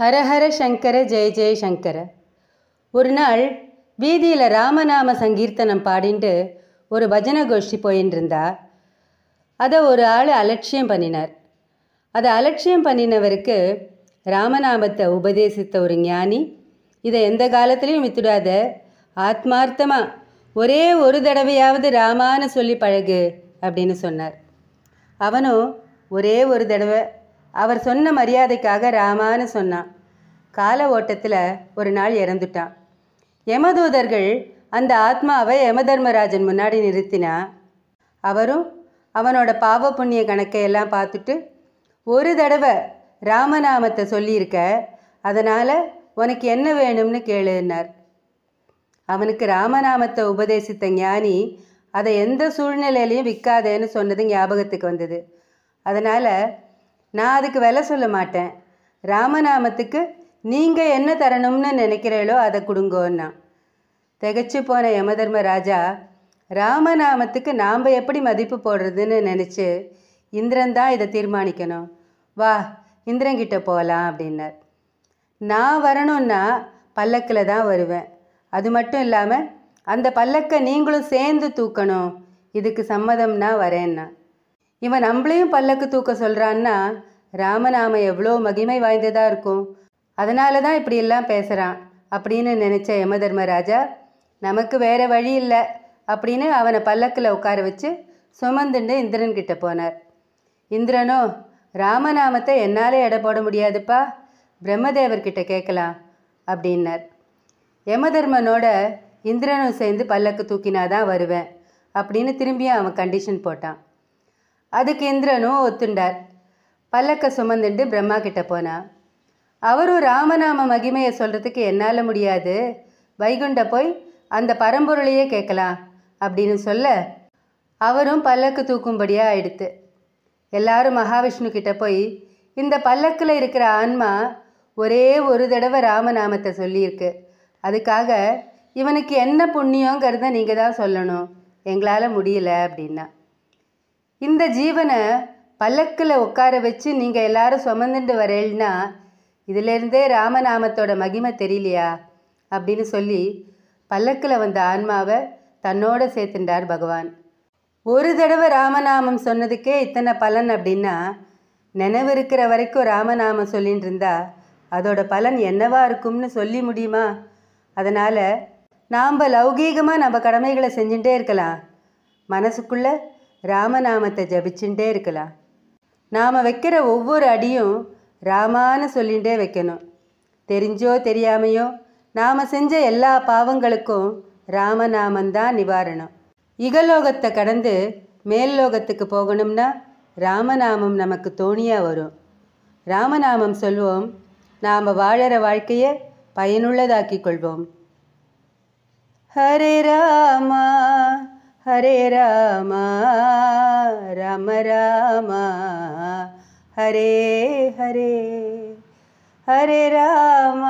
ஹரஹர சங்கர ஜெய ஜெய சங்கர ஒரு நாள் வீதியில் ராமநாம சங்கீர்த்தனம் பாடிண்டு ஒரு பஜனை கோஷ்டி போயின்னு இருந்தா அதை ஒரு ஆள் அலட்சியம் பண்ணினார் அதை அலட்சியம் பண்ணினவருக்கு ராமநாமத்தை உபதேசித்த ஒரு ஞானி இதை எந்த காலத்துலேயும் வித்துடாத ஆத்மார்த்தமாக ஒரே ஒரு தடவையாவது ராமான்னு சொல்லி பழகு அப்படின்னு சொன்னார் அவனும் ஒரே ஒரு தடவை அவர் சொன்ன மரியாதைக்காக ராமான்னு சொன்னான் கால ஓட்டத்தில் ஒரு நாள் இறந்துட்டான் யமதூதர்கள் அந்த ஆத்மாவை யமதர்மராஜன் முன்னாடி நிறுத்தினா அவரும் அவனோட பாவ புண்ணிய கணக்கை எல்லாம் பார்த்துட்டு ஒரு தடவை ராமநாமத்தை சொல்லியிருக்க அதனால் உனக்கு என்ன வேணும்னு கேளுன்னார் அவனுக்கு ராமநாமத்தை உபதேசித்த ஞானி அதை எந்த சூழ்நிலையிலையும் விற்காதேன்னு சொன்னது ஞாபகத்துக்கு வந்தது அதனால் நான் அதுக்கு விலை சொல்ல மாட்டேன் ராமநாமத்துக்கு நீங்கள் என்ன தரணும்னு நினைக்கிறேளோ அதை கொடுங்கோன்னா திகச்சு போன யமதர்ம ராஜா ராமநாமத்துக்கு நாம் எப்படி மதிப்பு போடுறதுன்னு நினச்சி இந்திரன் தான் இதை தீர்மானிக்கணும் வா இந்திரங்கிட்ட போகலாம் அப்படின்னார் நான் வரணும்னா பல்லக்கில் தான் வருவேன் அது மட்டும் இல்லாமல் அந்த பல்லக்கை நீங்களும் சேர்ந்து தூக்கணும் இதுக்கு சம்மதம்னா வரேன்னா இவன் நம்மளையும் பல்லக்கு தூக்க சொல்கிறான்னா ராமநாம எவ்வளோ மகிமை வாய்ந்ததாக இருக்கும் அதனால தான் இப்படி எல்லாம் பேசுகிறான் அப்படின்னு நினச்ச யமதர்மராஜா நமக்கு வேறு வழி இல்லை அப்படின்னு அவனை பல்லக்கில் உட்கார வச்சு சுமந்துண்டு இந்திரன்கிட்ட போனார் இந்திரனோ ராமநாமத்தை என்னாலே எடை போட முடியாதுப்பா பிரம்மதேவர்கிட்ட கேட்கலாம் அப்படின்னார் யமதர்மனோட இந்திரனும் சேர்ந்து பல்லக்கு தூக்கினாதான் வருவேன் அப்படின்னு திரும்பியும் அவன் கண்டிஷன் போட்டான் அதுக்கு இந்திரனும் ஒத்துண்டார் பல்லக்க சுமந்துண்டு பிரம்மா கிட்ட போனா அவரும் ராமநாம மகிமையை சொல்கிறதுக்கு என்னால் முடியாது வைகுண்ட போய் அந்த பரம்பொருளையே கேட்கலாம் அப்படின்னு சொல்ல அவரும் பல்லக்கு தூக்கும்படியாக ஆயிடுத்து எல்லாரும் மகாவிஷ்ணு கிட்ட போய் இந்த பல்லக்கில் இருக்கிற ஆன்மா ஒரே ஒரு தடவை ராமநாமத்தை சொல்லியிருக்கு அதுக்காக இவனுக்கு என்ன புண்ணியங்கிறத நீங்கள் தான் சொல்லணும் எங்களால் முடியல அப்படின்னா இந்த ஜீவனை பல்லக்கில் உட்கார வச்சு நீங்கள் எல்லாரும் சுமந்துட்டு வரேன்னா இதிலேருந்தே ராமநாமத்தோட மகிமை தெரியலையா அப்படின்னு சொல்லி பல்லக்கில் வந்த ஆன்மாவை தன்னோட சேர்த்துண்டார் பகவான் ஒரு தடவை ராமநாமம் சொன்னதுக்கே இத்தனை பலன் அப்படின்னா நினைவு இருக்கிற வரைக்கும் ராமநாமம் சொல்லின்னு இருந்தா அதோட பலன் என்னவா இருக்கும்னு சொல்லி முடியுமா அதனால் நாம் லௌகீகமாக நம்ம கடமைகளை செஞ்சுட்டே இருக்கலாம் மனசுக்குள்ளே ராமநாமத்தை ஜபிச்சுட்டே இருக்கலாம் நாம் வைக்கிற ஒவ்வொரு அடியும் ராமான்னு சொல்லிகிட்டே வைக்கணும் தெரிஞ்சோ தெரியாமையோ நாம் செஞ்ச எல்லா பாவங்களுக்கும் ராமநாமந்தான் நிவாரணம் இகலோகத்தை கடந்து மேல் லோகத்துக்கு போகணும்னா ராமநாமம் நமக்கு தோணியாக வரும் ராமநாமம் சொல்வோம் நாம் வாழற வாழ்க்கையை பயனுள்ளதாக்கிக் கொள்வோம் ஹரே ராமா हरे राम राम राम हरे हरे हरे राम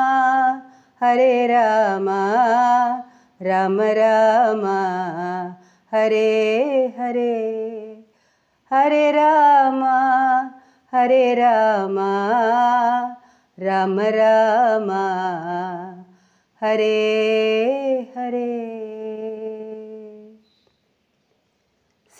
हरे राम राम राम हरे हरे हरे राम हरे राम राम राम हरे